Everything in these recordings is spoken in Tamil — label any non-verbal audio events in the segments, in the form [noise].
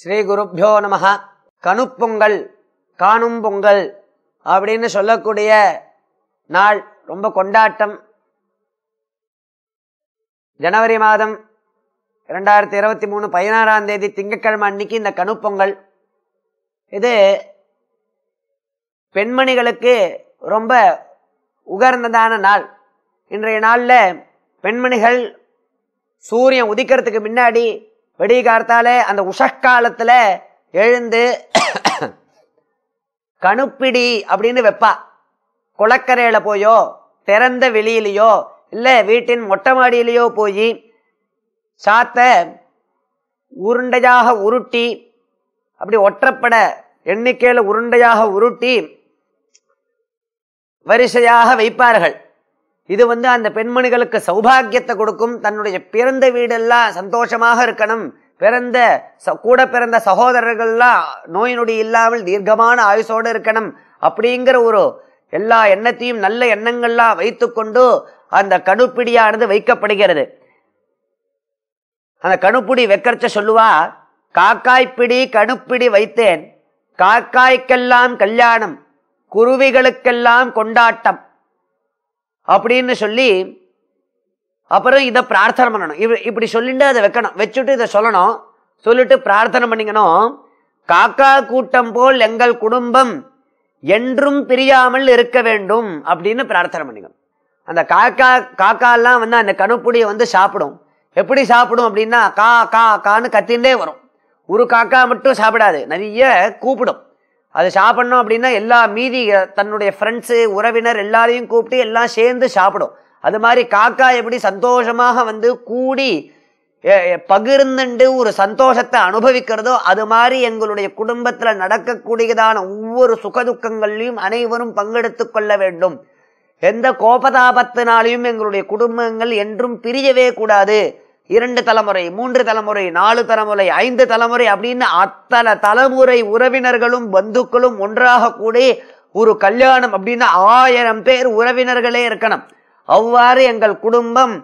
ஸ்ரீ குருப்யோ நம பொங்கல் காணும் பொங்கல் அப்படின்னு சொல்லக்கூடிய நாள் ரொம்ப கொண்டாட்டம் ஜனவரி மாதம் ரெண்டாயிரத்தி இருபத்தி மூணு பதினாறாம் தேதி திங்கக்கிழமை அன்னைக்கு இந்த பொங்கல் இது பெண்மணிகளுக்கு ரொம்ப உகர்ந்ததான நாள் இன்றைய நாளில் பெண்மணிகள் சூரியன் உதிக்கிறதுக்கு முன்னாடி வெடிய கார்த்தாலே அந்த உஷக்காலத்தில் எழுந்து [coughs] கணுப்பிடி அப்படின்னு வைப்பா குளக்கரையில் போயோ திறந்த வெளியிலையோ இல்லை வீட்டின் மொட்டை மாடியிலையோ போய் சாத்த உருண்டையாக உருட்டி அப்படி ஒற்றப்பட எண்ணிக்கையில் உருண்டையாக உருட்டி வரிசையாக வைப்பார்கள் இது வந்து அந்த பெண்மணிகளுக்கு சௌபாகியத்தை கொடுக்கும் தன்னுடைய பிறந்த வீடெல்லாம் சந்தோஷமாக இருக்கணும் பிறந்த கூட பிறந்த சகோதரர்கள்லாம் நோய் நொடி இல்லாமல் தீர்க்கமான ஆயுசோடு இருக்கணும் அப்படிங்கிற ஒரு எல்லா எண்ணத்தையும் நல்ல எண்ணங்கள்லாம் வைத்துக்கொண்டு அந்த கணுப்பிடியானது வைக்கப்படுகிறது அந்த கணுப்பிடி வைக்கிறச்ச சொல்லுவா காக்காய்பிடி கணுப்பிடி வைத்தேன் காக்காய்க்கெல்லாம் கல்யாணம் குருவிகளுக்கெல்லாம் கொண்டாட்டம் அப்படின்னு சொல்லி அப்புறம் இதை பிரார்த்தனை பண்ணணும் இவ் இப்படி சொல்லிட்டு அதை வைக்கணும் வச்சுட்டு இதை சொல்லணும் சொல்லிட்டு பிரார்த்தனை பண்ணிக்கணும் காக்கா கூட்டம் போல் எங்கள் குடும்பம் என்றும் பிரியாமல் இருக்க வேண்டும் அப்படின்னு பிரார்த்தனை பண்ணிக்கணும் அந்த காக்கா காக்காலாம் வந்து அந்த கணுப்புடியை வந்து சாப்பிடும் எப்படி சாப்பிடும் அப்படின்னா கா கா கான்னு கத்தின்றே வரும் ஒரு காக்கா மட்டும் சாப்பிடாது நிறைய கூப்பிடும் அது சாப்பிட்ணும் அப்படின்னா எல்லா மீதி தன்னுடைய ஃப்ரெண்ட்ஸு உறவினர் எல்லாரையும் கூப்பிட்டு எல்லாம் சேர்ந்து சாப்பிடும் அது மாதிரி காக்கா எப்படி சந்தோஷமாக வந்து கூடி பகிர்ந்துண்டு ஒரு சந்தோஷத்தை அனுபவிக்கிறதோ அது மாதிரி எங்களுடைய குடும்பத்தில் நடக்கக்கூடியதான ஒவ்வொரு சுகதுக்கங்கள்லையும் அனைவரும் பங்கெடுத்து கொள்ள வேண்டும் எந்த கோபதாபத்தினாலையும் எங்களுடைய குடும்பங்கள் என்றும் பிரியவே கூடாது இரண்டு தலைமுறை மூன்று தலைமுறை நாலு தலைமுறை ஐந்து தலைமுறை அப்படின்னு அத்தனை தலைமுறை உறவினர்களும் பந்துக்களும் ஒன்றாக கூடி ஒரு கல்யாணம் அப்படின்னு ஆயிரம் பேர் உறவினர்களே இருக்கணும் அவ்வாறு எங்கள் குடும்பம்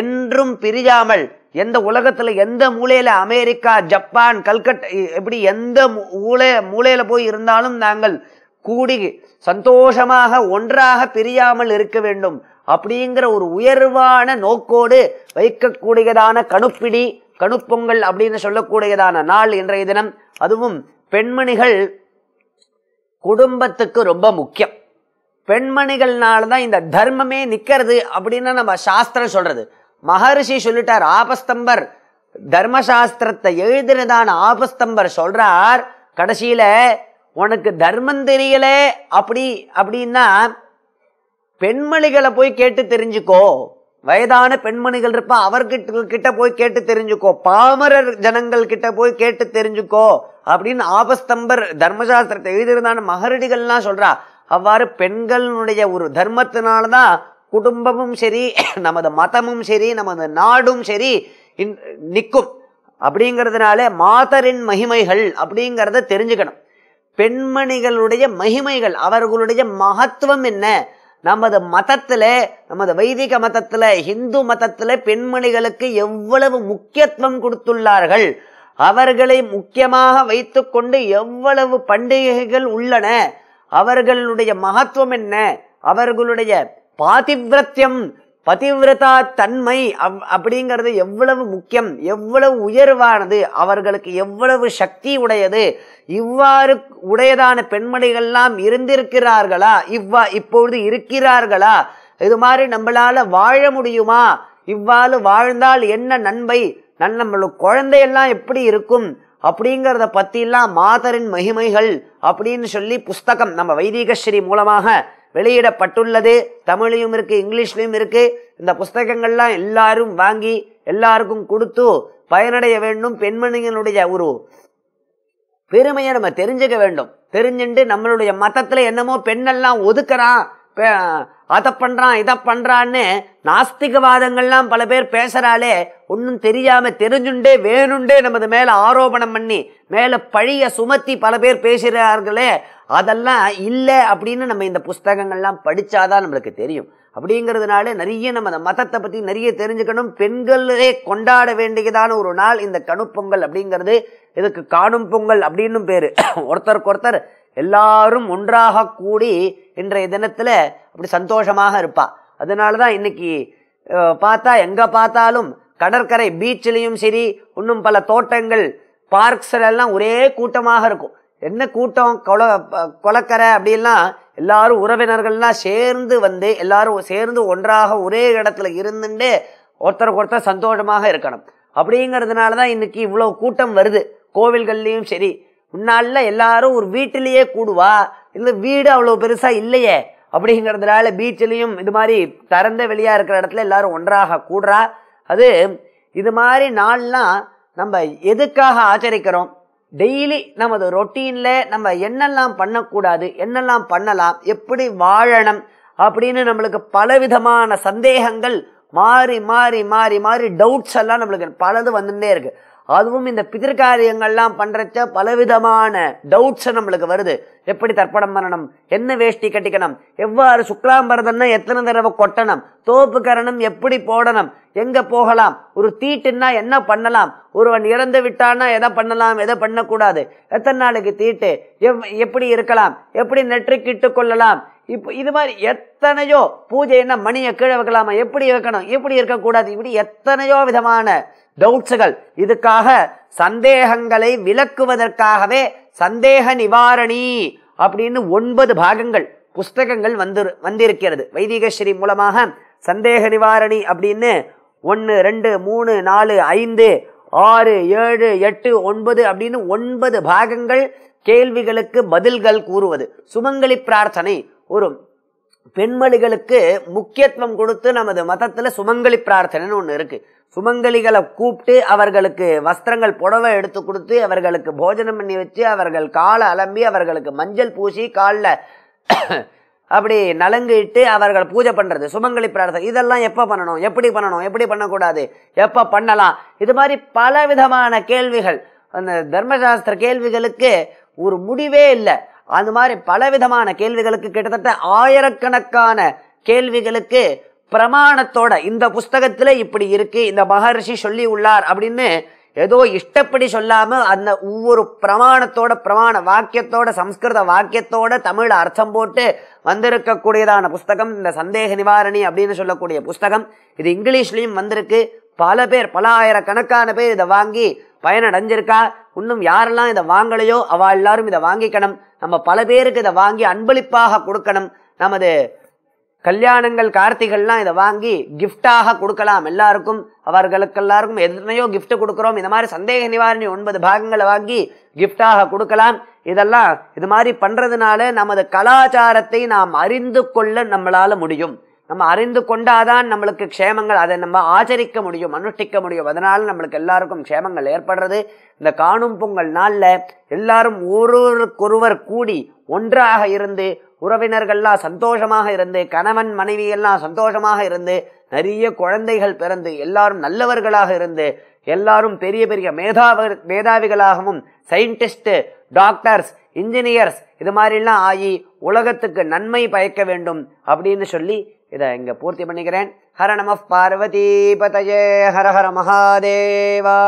என்றும் பிரியாமல் எந்த உலகத்தில் எந்த மூலையில் அமெரிக்கா ஜப்பான் கல்கட் எப்படி எந்த மூலை மூலையில் போய் இருந்தாலும் நாங்கள் கூடி சந்தோஷமாக ஒன்றாக பிரியாமல் இருக்க வேண்டும் அப்படிங்கிற ஒரு உயர்வான நோக்கோடு வைக்கக்கூடியதான கணுப்பிடி கணுப்பொங்கல் அப்படின்னு சொல்லக்கூடியதான நாள் இன்றைய தினம் அதுவும் பெண்மணிகள் குடும்பத்துக்கு ரொம்ப முக்கியம் பெண்மணிகள்னால தான் இந்த தர்மமே நிற்கிறது அப்படின்னு நம்ம சாஸ்திரம் சொல்றது மகரிஷி சொல்லிட்டார் ஆபஸ்தம்பர் தர்மசாஸ்திரத்தை எழுதினதான ஆபஸ்தம்பர் சொல்றார் கடைசியில உனக்கு தர்மம் தெரியல அப்படி அப்படின்னா பெண்மணிகளை போய் கேட்டு தெரிஞ்சுக்கோ வயதான பெண்மணிகள் இருப்பா அவர்கிட்ட கிட்ட போய் கேட்டு தெரிஞ்சுக்கோ பாமரர் ஜனங்கள் கிட்ட போய் கேட்டு தெரிஞ்சுக்கோ அப்படின்னு ஆபஸ்தம்பர் தர்மசாஸ்திரத்தை எழுதியிருந்தான மகரடிகள்லாம் சொல்றா அவ்வாறு பெண்களுடைய ஒரு தர்மத்தினால்தான் குடும்பமும் சரி [coughs] நமது மதமும் சரி நமது நாடும் சரி நிற்கும் அப்படிங்கிறதுனால மாதரின் மகிமைகள் அப்படிங்கிறத தெரிஞ்சுக்கணும் பெண்மணிகளுடைய மகிமைகள் அவர்களுடைய மகத்துவம் என்ன நமது மதத்தில் நமது வைதிக மதத்தில் ஹிந்து மதத்தில் பெண்மணிகளுக்கு எவ்வளவு முக்கியத்துவம் கொடுத்துள்ளார்கள் அவர்களை முக்கியமாக வைத்துக்கொண்டு எவ்வளவு பண்டிகைகள் உள்ளன அவர்களுடைய மகத்துவம் என்ன அவர்களுடைய பாதிவிரத்தியம் பதிவிரதா தன்மை அவ் அப்படிங்கிறது எவ்வளவு முக்கியம் எவ்வளவு உயர்வானது அவர்களுக்கு எவ்வளவு சக்தி உடையது இவ்வாறு உடையதான பெண்மணிகள்லாம் இருந்திருக்கிறார்களா இவ்வா இப்பொழுது இருக்கிறார்களா இது மாதிரி நம்மளால வாழ முடியுமா இவ்வாறு வாழ்ந்தால் என்ன நன்மை நன் நம்மளுக்கு குழந்தையெல்லாம் எப்படி இருக்கும் அப்படிங்கிறத பற்றிலாம் மாதரின் மகிமைகள் அப்படின்னு சொல்லி புஸ்தகம் நம்ம வைதிகஸ்ரீ மூலமாக வெளியிடப்பட்டுள்ளது தமிழையும் இருக்குது இங்கிலீஷ்லையும் இருக்குது இந்த புஸ்தகங்கள்லாம் எல்லாரும் வாங்கி எல்லாருக்கும் கொடுத்து பயனடைய வேண்டும் பெண்மணிகளுடைய ஒரு பெருமையை நம்ம தெரிஞ்சுக்க வேண்டும் தெரிஞ்சுட்டு நம்மளுடைய மதத்தில் என்னமோ பெண்ணெல்லாம் ஒதுக்குறான் அதை பண்ணுறான் இதை பண்ணுறான்னு நாஸ்திகவாதங்கள்லாம் பல பேர் பேசுகிறாலே ஒன்றும் தெரியாமல் தெரிஞ்சுண்டே வேணுண்டே நமது மேலே ஆரோபணம் பண்ணி மேலே பழிய சுமத்தி பல பேர் பேசுகிறார்களே அதெல்லாம் இல்லை அப்படின்னு நம்ம இந்த புஸ்தகங்கள்லாம் படித்தாதான் நம்மளுக்கு தெரியும் அப்படிங்கிறதுனால நிறைய நம்ம அந்த மதத்தை பற்றி நிறைய தெரிஞ்சுக்கணும் பெண்களே கொண்டாட வேண்டியதான ஒரு நாள் இந்த கணுப்பொங்கல் அப்படிங்கிறது இதுக்கு காணும் பொங்கல் அப்படின்னு பேர் [coughs] ஒருத்தருக்கு ஒருத்தர் எல்லாரும் ஒன்றாக கூடி இன்றைய தினத்தில் அப்படி சந்தோஷமாக இருப்பா அதனால தான் இன்னைக்கு பார்த்தா எங்கே பார்த்தாலும் கடற்கரை பீச்சிலையும் சரி இன்னும் பல தோட்டங்கள் பார்க்ஸ்லாம் எல்லாம் ஒரே கூட்டமாக இருக்கும் என்ன கூட்டம் கொலை கொலக்கரை அப்படின்லாம் எல்லாரும் உறவினர்கள்லாம் சேர்ந்து வந்து எல்லாரும் சேர்ந்து ஒன்றாக ஒரே இடத்துல இருந்துட்டு ஒருத்தருக்கு ஒருத்தர் சந்தோஷமாக இருக்கணும் அப்படிங்கிறதுனால தான் இன்னைக்கு இவ்வளோ கூட்டம் வருது கோவில்கள்லேயும் சரி முன்னால எல்லாரும் ஒரு வீட்டிலேயே கூடுவா இல்லை வீடு அவ்வளோ பெருசாக இல்லையே அப்படிங்கிறதுனால பீச்சிலையும் இது மாதிரி திறந்த வெளியாக இருக்கிற இடத்துல எல்லாரும் ஒன்றாக கூடுறா அது இது மாதிரி நாள்லாம் நம்ம எதுக்காக ஆச்சரிக்கிறோம் டெய்லி நமது ரொட்டீனில் நம்ம என்னெல்லாம் பண்ணக்கூடாது என்னெல்லாம் பண்ணலாம் எப்படி வாழணும் அப்படின்னு நம்மளுக்கு பலவிதமான சந்தேகங்கள் மாறி மாறி மாறி மாறி டவுட்ஸ் எல்லாம் நம்மளுக்கு பலது வந்துட்டே இருக்குது அதுவும் இந்த பிதிர்காரியங்கள்லாம் பண்ணுறச்ச பலவிதமான டவுட்ஸை நம்மளுக்கு வருது எப்படி தர்ப்பணம் பண்ணணும் என்ன வேஷ்டி கட்டிக்கணும் எவ்வாறு சுக்லாம்பரதன்னா எத்தனை தடவை கொட்டணும் தோப்பு கரணம் எப்படி போடணும் எங்கே போகலாம் ஒரு தீட்டுன்னா என்ன பண்ணலாம் ஒருவன் இறந்து விட்டான்னா எதை பண்ணலாம் எதை பண்ணக்கூடாது எத்தனை நாளைக்கு தீட்டு எவ் எப்படி இருக்கலாம் எப்படி நெற்றிக்கிட்டு கொள்ளலாம் இப்போ இது மாதிரி எத்தனையோ பூஜைன்னா மணியை கீழே வைக்கலாமா எப்படி வைக்கணும் எப்படி இருக்கக்கூடாது இப்படி எத்தனையோ விதமான டவுட்ஸுகள் இதுக்காக சந்தேகங்களை விளக்குவதற்காகவே சந்தேக நிவாரணி அப்படின்னு ஒன்பது பாகங்கள் புஸ்தகங்கள் வந்து வந்திருக்கிறது வைதிக ஸ்ரீ மூலமாக சந்தேக நிவாரணி அப்படின்னு ஒன்று ரெண்டு மூணு நாலு ஐந்து ஆறு ஏழு எட்டு ஒன்பது அப்படின்னு ஒன்பது பாகங்கள் கேள்விகளுக்கு பதில்கள் கூறுவது சுமங்கலி பிரார்த்தனை ஒரு பெண்மணிகளுக்கு முக்கியத்துவம் கொடுத்து நமது மதத்தில் சுமங்கலி பிரார்த்தனைன்னு ஒன்று இருக்குது சுமங்கலிகளை கூப்பிட்டு அவர்களுக்கு வஸ்திரங்கள் புடவை எடுத்து கொடுத்து அவர்களுக்கு போஜனம் பண்ணி வச்சு அவர்கள் காலை அலம்பி அவர்களுக்கு மஞ்சள் பூசி காலில் அப்படி நலங்கிட்டு அவர்கள் பூஜை பண்ணுறது சுமங்கலி பிரார்த்தனை இதெல்லாம் எப்போ பண்ணணும் எப்படி பண்ணணும் எப்படி பண்ணக்கூடாது எப்போ பண்ணலாம் இது மாதிரி பல விதமான கேள்விகள் அந்த தர்மசாஸ்திர கேள்விகளுக்கு ஒரு முடிவே இல்லை அந்த மாதிரி பலவிதமான கேள்விகளுக்கு கிட்டத்தட்ட ஆயிரக்கணக்கான கேள்விகளுக்கு பிரமாணத்தோட இந்த புஸ்தகத்தில் இப்படி இருக்கு இந்த மகர்ஷி சொல்லி உள்ளார் அப்படின்னு ஏதோ இஷ்டப்படி சொல்லாம அந்த ஒவ்வொரு பிரமாணத்தோட பிரமாண வாக்கியத்தோட சம்ஸ்கிருத வாக்கியத்தோட தமிழ் அர்த்தம் போட்டு வந்திருக்கக்கூடியதான புஸ்தகம் இந்த சந்தேக நிவாரணி அப்படின்னு சொல்லக்கூடிய புஸ்தகம் இது இங்கிலீஷ்லையும் வந்திருக்கு பல பேர் பல ஆயிரக்கணக்கான பேர் இதை வாங்கி பயனடைஞ்சிருக்கா இன்னும் யாரெல்லாம் இதை வாங்கலையோ அவள் எல்லாரும் இதை வாங்கிக்கணும் நம்ம பல பேருக்கு இதை வாங்கி அன்பளிப்பாக கொடுக்கணும் நமது கல்யாணங்கள் கார்த்திகள்லாம் இதை வாங்கி கிஃப்டாக கொடுக்கலாம் எல்லாருக்கும் அவர்களுக்கு எல்லாருக்கும் எத்தனையோ கிஃப்ட் கொடுக்குறோம் இந்த மாதிரி சந்தேக நிவாரணி ஒன்பது பாகங்களை வாங்கி கிஃப்டாக கொடுக்கலாம் இதெல்லாம் இது மாதிரி பண்ணுறதுனால நமது கலாச்சாரத்தை நாம் அறிந்து கொள்ள நம்மளால முடியும் நம்ம அறிந்து கொண்டாதான் நம்மளுக்கு க்ஷேமங்கள் அதை நம்ம ஆச்சரிக்க முடியும் அனுஷ்டிக்க முடியும் அதனால நம்மளுக்கு எல்லாருக்கும் க்ஷேமங்கள் ஏற்படுறது இந்த காணும் பொங்கல் நாளில் எல்லாரும் ஒருவருக்கொருவர் கூடி ஒன்றாக இருந்து உறவினர்கள்லாம் சந்தோஷமாக இருந்து கணவன் மனைவி எல்லாம் சந்தோஷமாக இருந்து நிறைய குழந்தைகள் பிறந்து எல்லாரும் நல்லவர்களாக இருந்து எல்லாரும் பெரிய பெரிய மேதாவ மேதாவிகளாகவும் சயின்டிஸ்ட்டு டாக்டர்ஸ் இன்ஜினியர்ஸ் இது மாதிரிலாம் ஆகி உலகத்துக்கு நன்மை பயக்க வேண்டும் அப்படின்னு சொல்லி இதை இங்கே பூர்த்தி பண்ணிக்கிறேன் ஹர நம பார்வதி பதயே ஹர ஹர மகாதேவா